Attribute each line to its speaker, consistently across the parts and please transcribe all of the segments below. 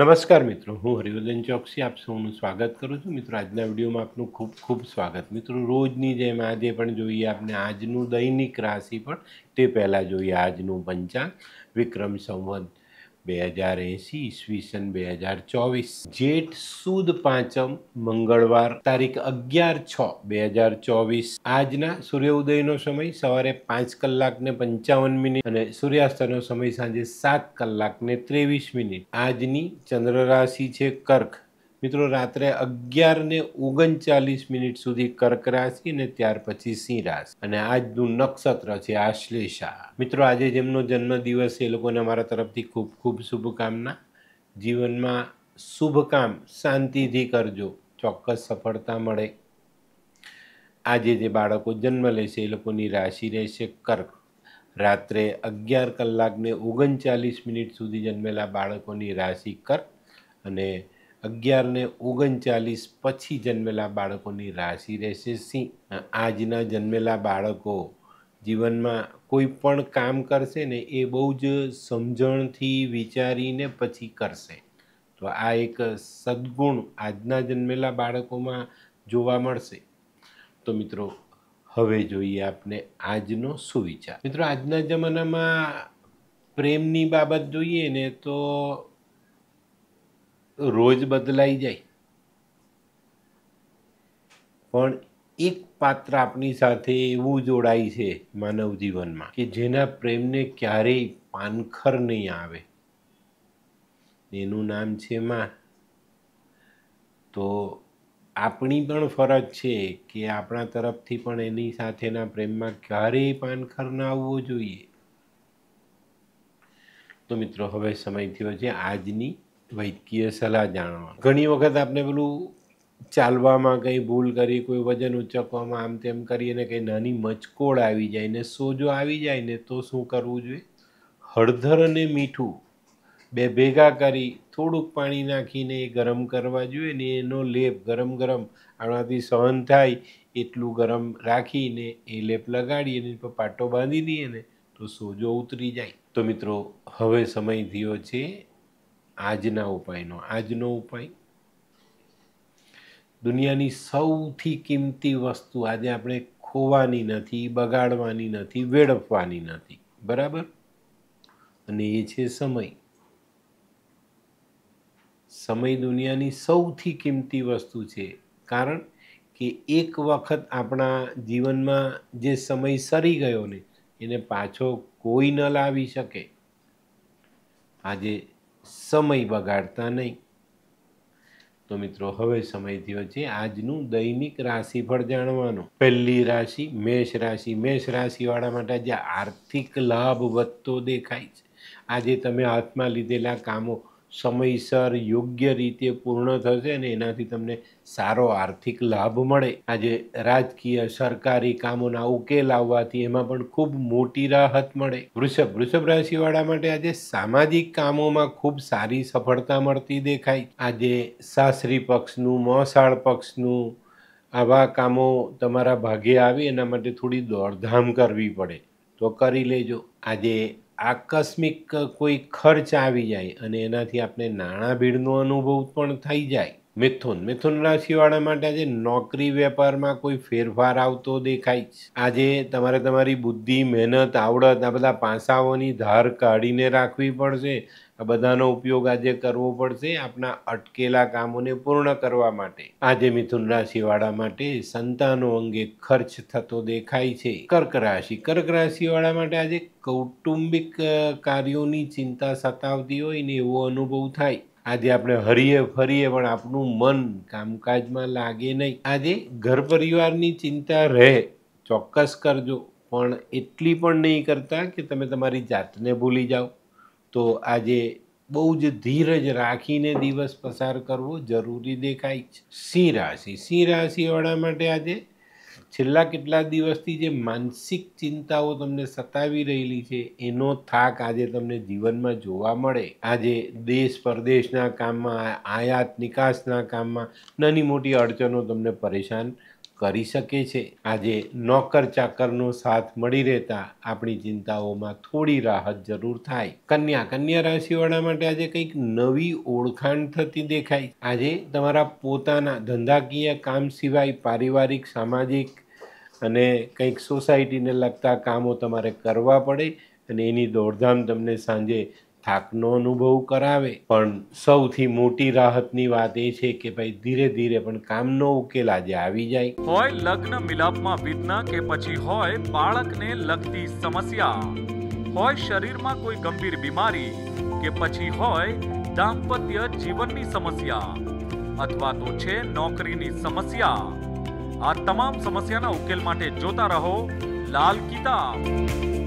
Speaker 1: નમસ્કાર મિત્રો હું હરિવર્ધન ચોકસી આપ સૌનું સ્વાગત કરું છું મિત્રો આજના વિડીયોમાં આપનું ખૂબ ખૂબ સ્વાગત મિત્રો રોજની જેમ આજે પણ જોઈએ આપણે આજનું દૈનિક રાશિ પણ તે પહેલાં જોઈએ આજનું પંચાંગ વિક્રમ સંવત બે હજાર એસી ઈસવીસન બે હજાર ચોવીસ જેઠ સુદ પાંચમ મંગળવાર તારીખ અગિયાર છ બે હજાર ચોવીસ આજના સૂર્ય ઉદયનો સમય સવારે પાંચ કલાકને પંચાવન મિનિટ અને સૂર્યાસ્તનો સમય સાંજે સાત કલાક ને ત્રેવીસ મિનિટ આજની ચંદ્ર રાશિ છે કર્ક મિત્રો રાત્રે અગિયાર ને ઓગણચાલીસ મિનિટ સુધી કર્ક રાશિ ને ત્યાર પછી સિંહ રાશિ અને આજનું નક્ષત્ર છે આશ્લેષા મિત્રો આજે જેમનો જન્મ દિવસ એ લોકોને અમારા તરફથી ખૂબ ખૂબ શુભકામના જીવનમાં શુભ કામ શાંતિથી કરજો ચોક્કસ સફળતા મળે આજે જે બાળકો જન્મ લેશે એ લોકોની રાશિ રહેશે કર્ક રાત્રે અગિયાર કલાકને ઓગણચાલીસ મિનિટ સુધી જન્મેલા બાળકોની રાશિ કર્ક અને અગિયારને ઓગણચાલીસ પછી જન્મેલા બાળકોની રાશિ રહેશે સિંહ આજના જન્મેલા બાળકો જીવનમાં કોઈ પણ કામ કરશે ને એ બહુ જ સમજણથી વિચારીને પછી કરશે તો આ એક સદગુણ આજના જન્મેલા બાળકોમાં જોવા મળશે તો મિત્રો હવે જોઈએ આપને આજનો સુવિચાર મિત્રો આજના જમાનામાં પ્રેમની બાબત જોઈએ ને તો રોજ બદલાઈ જાય પણ એક પાત્ર આપણી સાથે એવું જોડાય છે માનવ જીવનમાં કે જેના પ્રેમને ક્યારેય પાનખર નહીં આવે એનું નામ છે માં તો આપણી પણ ફરજ છે કે આપણા તરફથી પણ એની સાથેના પ્રેમમાં ક્યારેય પાનખર ના આવવો જોઈએ તો મિત્રો હવે સમય થયો છે આજની વૈદ્યકીય સલાહ જાણવા ઘણી વખત આપણે પેલું ચાલવામાં કંઈ ભૂલ કરી કોઈ વજન ઉચકવામાં આમ તેમ કરી કંઈ નાની મચકોડ આવી જાય ને સોજો આવી જાય ને તો શું કરવું જોઈએ હળદર અને મીઠું બે ભેગા કરી થોડુંક પાણી નાખીને એ ગરમ કરવા જોઈએ ને એનો લેપ ગરમ ગરમ આનાથી સહન થાય એટલું ગરમ રાખીને એ લેપ લગાડી એની પાટો બાંધી દઈએ ને તો સોજો ઉતરી જાય તો મિત્રો હવે સમય થયો છે આજના ઉપાયનો આજનો ઉપાય દુનિયાની સૌથી કિંમતી વસ્તુ આજે આપણે ખોવાની નથી બગાડવાની નથી વેડફવાની નથી બરાબર અને એ છે સમય સમય દુનિયાની સૌથી કિંમતી વસ્તુ છે કારણ કે એક વખત આપણા જીવનમાં જે સમય સરી ગયો ને એને પાછો કોઈ ન લાવી શકે આજે સમય બગાડતા નહીં તો મિત્રો હવે સમય થયો છે આજનું દૈનિક રાશિફળ જાણવાનું પહેલી રાશિ મેષ રાશિ મેષ રાશિવાળા માટે જે આર્થિક લાભ વધતો દેખાય છે આજે તમે હાથમાં લીધેલા કામો સમયસર યોગ્ય રીતે પૂર્ણ થશે અને એનાથી તમને સારો આર્થિક લાભ મળે આજે રાજકીય સરકારી કામોના ઉકેલ આવવાથી એમાં પણ ખૂબ મોટી રાહત મળે વૃષભ વૃષભ રાશિવાળા માટે આજે સામાજિક કામોમાં ખૂબ સારી સફળતા મળતી દેખાય આજે સાસરી પક્ષનું મોસાળ પક્ષનું આવા કામો તમારા ભાગે આવે એના માટે થોડી દોડધામ કરવી પડે તો કરી લેજો આજે આકસ્મિક કોઈ ખર્ચ આવી જાય અને એનાથી આપણે નાણાં ભીડનો અનુભવ પણ થઈ જાય મિથુન મિથુન રાશિવાળા માટે આજે નોકરી વેપારમાં કોઈ ફેરફાર આવતો દેખાય છે આજે તમારે તમારી બુદ્ધિ મહેનત આવડત આ બધા પાસાઓની ધાર કાઢીને રાખવી પડશે આ બધાનો ઉપયોગ આજે કરવો પડશે આપના અટકેલા કામોને પૂર્ણ કરવા માટે આજે મિથુન રાશિવાળા માટે સંતાનો અંગે ખર્ચ થતો દેખાય છે કર્ક રાશિ કર્ક રાશિવાળા માટે આજે કૌટુંબિક કાર્યોની ચિંતા સતાવતી હોય ને એવો અનુભવ થાય આજે આપણે હરીએ ફરીએ પણ આપણું મન કામકાજમાં લાગે નહીં આજે ઘર પરિવારની ચિંતા રહે ચોક્કસ કરજો પણ એટલી પણ નહીં કરતા કે તમે તમારી જાતને ભૂલી જાઓ તો આજે બહુ જ ધીરજ રાખીને દિવસ પસાર કરવો જરૂરી દેખાય છે સિંહ રાશિ સિંહ રાશિવાળા માટે આજે છેલ્લા કેટલા દિવસથી જે માનસિક ચિંતાઓ તમને સતાવી રહેલી છે એનો થાક આજે તમને જીવનમાં જોવા મળે આજે દેશ પરદેશના કામમાં આયાત નિકાસના કામમાં નાની મોટી અડચણો તમને પરેશાન કરી શકે છે આજે નોકર ચાકરનો સાથ મળી રહેતા આપણી ચિંતાઓમાં થોડી રાહત જરૂર થાય કન્યા કન્યા રાશિવાળા માટે આજે કંઈક નવી ઓળખાણ થતી દેખાય આજે તમારા પોતાના ધંધાકીય કામ સિવાય પારિવારિક સામાજિક અને કંઈક સોસાયટીને લગતા કામો તમારે કરવા પડે અને એની દોડધામ તમને સાંજે થાકનો અનુભવ કરાવે પણ સૌથી મોટી રાહતની વાત એ છે કે ભાઈ ધીરે ધીરે પણ કામનો ઉકેલ આજે આવી જાય હોય લગ્ન મિલાપમાં વિઘ્ન કે પછી હોય બાળકને લગતી સમસ્યા હોય શરીરમાં કોઈ ગંભીર બીમારી કે પછી હોય દાંપત્ય જીવનની સમસ્યા અથવા તો છે નોકરીની સમસ્યા આ તમામ સમસ્યાના ઉકેલ માટે જોતા રહો લાલ કિતાબ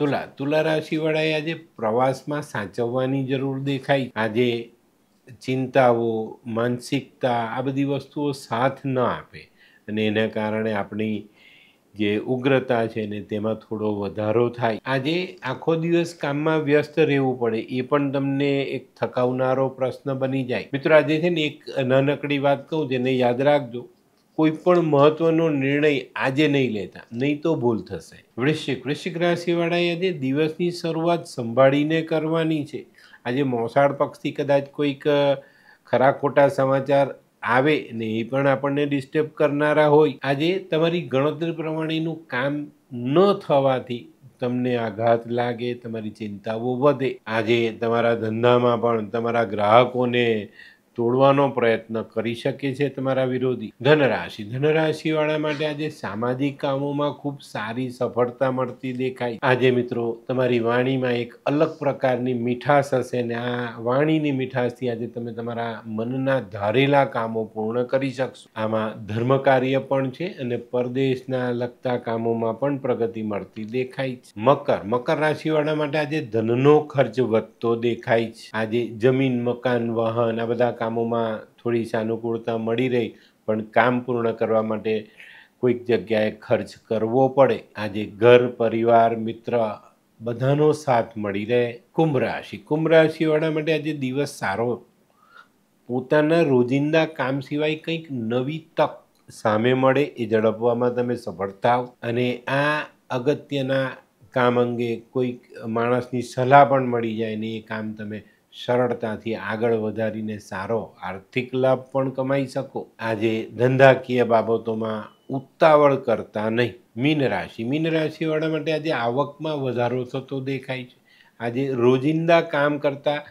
Speaker 1: તુલા તુલા રાશિવાળાએ આજે પ્રવાસમાં સાચવવાની જરૂર દેખાય આજે ચિંતાઓ માનસિકતા આ બધી વસ્તુઓ સાથ ન આપે અને એના કારણે આપણી જે ઉગ્રતા છે ને તેમાં થોડો વધારો થાય આજે આખો દિવસ કામમાં વ્યસ્ત રહેવું પડે એ પણ તમને એક થકાવનારો પ્રશ્ન બની જાય મિત્રો આજે છે ને એક નાનકડી વાત કહું જેને યાદ રાખજો કોઈ પણ મહત્વનો નિર્ણય આજે નહીં લેતા નહીં તો ભૂલ થશે વૃશ્ચિક વૃશ્ચિક રાશિવાળાએ આજે દિવસની શરૂઆત સંભાળીને કરવાની છે આજે મોસાળ પક્ષથી કદાચ કોઈક ખરા ખોટા સમાચાર આવે ને એ પણ આપણને ડિસ્ટર્બ કરનારા હોય આજે તમારી ગણતરી પ્રમાણેનું કામ ન થવાથી તમને આઘાત લાગે તમારી ચિંતાઓ વધે આજે તમારા ધંધામાં પણ તમારા ગ્રાહકોને તોડવાનો પ્રયત્ન કરી શકે છે તમારા વિરોધી ધનરાશિ ધનરાશિ માટે આજે સામાજિક કામોમાં ખૂબ સારી સફળતા મળતી દેખાય આજે મિત્રો તમારી વાણીમાં એક અલગ પ્રકારની મીઠાશ હશે ને આ વાણીની મીઠાશથી આજે તમે તમારા મનના ધારેલા કામો પૂર્ણ કરી શકશો આમાં ધર્મ કાર્ય પણ છે અને પરદેશના લગતા કામોમાં પણ પ્રગતિ મળતી દેખાય છે મકર મકર રાશિવાળા માટે આજે ધનનો ખર્ચ વધતો દેખાય છે આજે જમીન મકાન વાહન આ બધા કામોમાં થોડી સાનુકૂળતા મળી રહી પણ કામ પૂર્ણ કરવા માટે કોઈક જગ્યાએ ખર્ચ કરવો પડે આજે ઘર પરિવાર મિત્ર બધાનો સાથ મળી રહે કુંભ રાશિ કુંભ રાશિવાળા માટે આજે દિવસ સારો પોતાના રોજિંદા કામ સિવાય કંઈક નવી તક સામે મળે એ ઝડપવામાં તમે સફળ થાવ અને આ અગત્યના કામ અંગે કોઈક માણસની સલાહ પણ મળી જાય ને એ કામ તમે સરળતાથી આગળ વધારીને સારો આર્થિક લાભ પણ કમાઈ શકો આજે ધંધાકીય બાબતોમાં ઉતાવળ કરતા નહીં મીન રાશિ મીન રાશિવાળા માટે આજે આવકમાં વધારો થતો દેખાય છે આજે રોજિંદા કામ કરતાં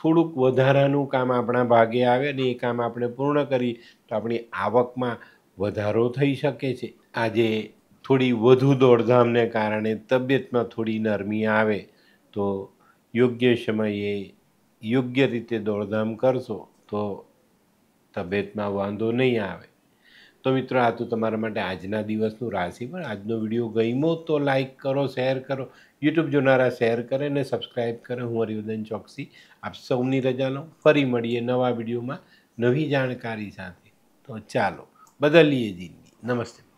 Speaker 1: થોડુંક વધારાનું કામ આપણા ભાગે આવે અને એ કામ આપણે પૂર્ણ કરીએ તો આપણી આવકમાં વધારો થઈ શકે છે આજે થોડી વધુ દોડધામને કારણે તબિયતમાં થોડી નરમી આવે તો યોગ્ય સમયે યોગ્ય રીતે દોડધામ કરશો તો તબિયતમાં વાંધો નહીં આવે તો મિત્રો આ તો તમારા માટે આજના દિવસનું રાશિ પણ આજનો વિડીયો ગમ્યો તો લાઇક કરો શેર કરો યુટ્યુબ જોનારા શેર કરે અને સબસ્ક્રાઈબ કરે હું હરિવર્ધન ચોકસી આપ સૌની રજા લઉં ફરી મળીએ નવા વિડીયોમાં નવી જાણકારી સાથે તો ચાલો બદલીએ જિંદગી નમસ્તે